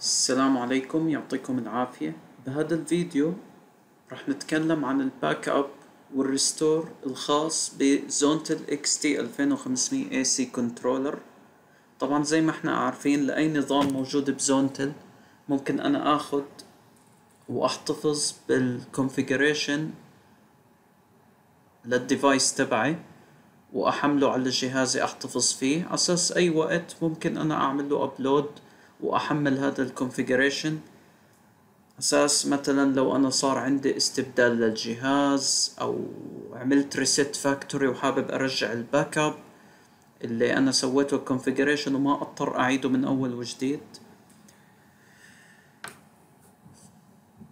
السلام عليكم يعطيكم العافية بهذا الفيديو رح نتكلم عن الباك اب والريستور الخاص بزونتل اكس تي 2500 اي سي كنترولر طبعا زي ما احنا عارفين لأي نظام موجود بزونتل ممكن انا اخد واحتفظ بالكونفيجريشن للديفايس تبعي واحمله على جهازي احتفظ فيه اساس اي وقت ممكن انا اعمل له ابلود واحمل هذا الكونفيجريشن اساس مثلا لو انا صار عندي استبدال للجهاز او عملت ريست فاكتوري وحابب ارجع الباك اب اللي انا سويته الكونفيجريشن وما اضطر اعيده من اول وجديد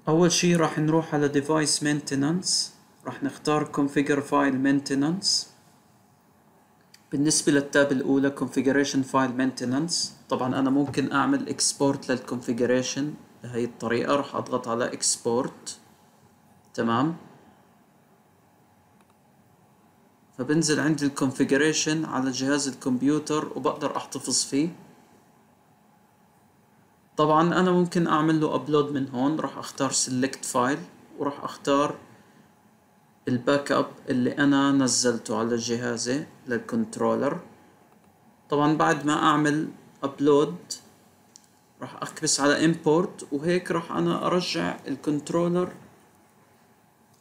اول شي راح نروح على device maintenance راح نختار configure file maintenance بالنسبة للتاب الأولى Configuration File Maintenance طبعا أنا ممكن أعمل Export للconfiguration بهي الطريقة راح أضغط على Export تمام فبنزل عندي Configuration على جهاز الكمبيوتر وبقدر احتفظ فيه طبعا انا ممكن اعمل له ابلود من هون راح اختار select file وراح اختار الباك اب اللي انا نزلته على جهازي للكنترولر طبعا بعد ما اعمل ابلود راح اكبس على امبورت وهيك راح انا ارجع الكنترولر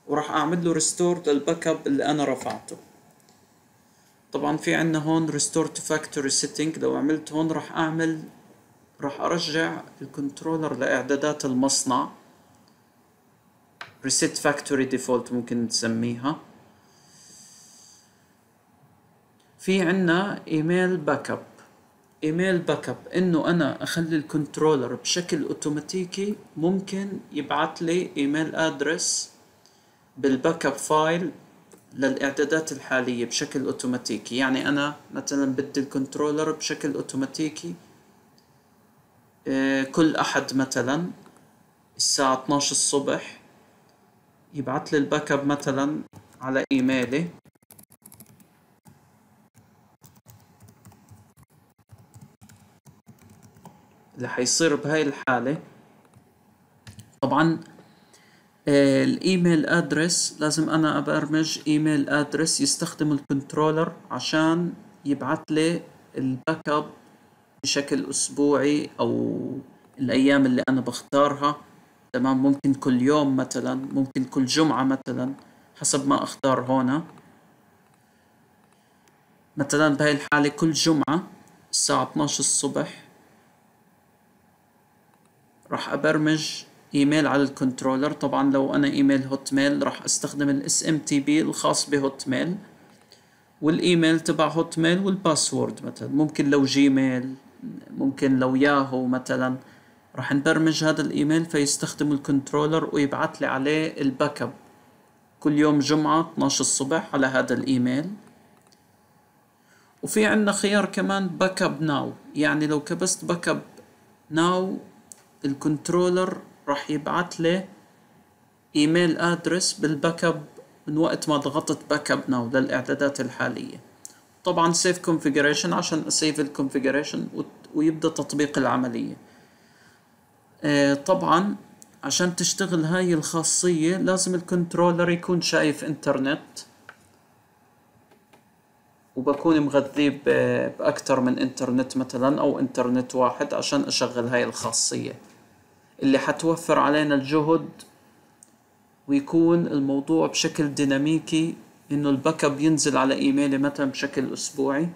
وراح اعمل له ريستور للباك اب اللي انا رفعته طبعا في عندنا هون ريستور تو فاكتوري سيتنج لو عملت هون راح اعمل راح ارجع الكنترولر لاعدادات المصنع ريسيت فاكتوري ديفولت ممكن تسميها في عنا ايميل باك اب ايميل باك اب انه انا اخلي الكنترولر بشكل اوتوماتيكي ممكن يبعث لي ايميل ادرس بالباك اب فايل للاعدادات الحالية بشكل اوتوماتيكي يعني انا مثلا بدي الكنترولر بشكل اوتوماتيكي آه، كل احد مثلا الساعة 12 الصبح يبعث لي الباك اب مثلا على ايميلي اللي حيصير بهاي الحالة طبعا آه، الايميل ادرس لازم انا ابرمج ايميل ادرس يستخدم الكنترولر عشان يبعث لي الباك اب بشكل اسبوعي او الايام اللي انا بختارها تمام ممكن كل يوم مثلا ممكن كل جمعة مثلا حسب ما اختار هنا مثلا بهاي الحالة كل جمعة الساعة 12 الصبح راح ابرمج ايميل على الكنترولر طبعا لو انا ايميل هوت ميل راح استخدم الاس ام تي بي الخاص بهوت ميل والايميل تبع هوت ميل والباسورد مثلا ممكن لو جيميل ممكن لو ياهو مثلا راح نبرمج هذا الايميل فيستخدم الكنترولر ويبعث لي عليه الباك اب كل يوم جمعة 12 الصبح على هذا الايميل وفي عندنا خيار كمان باك اب ناو يعني لو كبست باك اب ناو الكنترولر راح يبعث لي ايميل ادرس بالباك اب من وقت ما ضغطت باك اب ناو للاعدادات الحالية طبعا سيف كونفيجريشن عشان اسيف الكونفيجريشن ويبدا تطبيق العملية آه، طبعا عشان تشتغل هاي الخاصية لازم الكنترولر يكون شايف انترنت وبكون مغذيه بأكتر من انترنت مثلا أو انترنت واحد عشان أشغل هاي الخاصية اللي حتوفر علينا الجهد ويكون الموضوع بشكل ديناميكي إنه الباك اب ينزل على إيميلي مثلا بشكل أسبوعي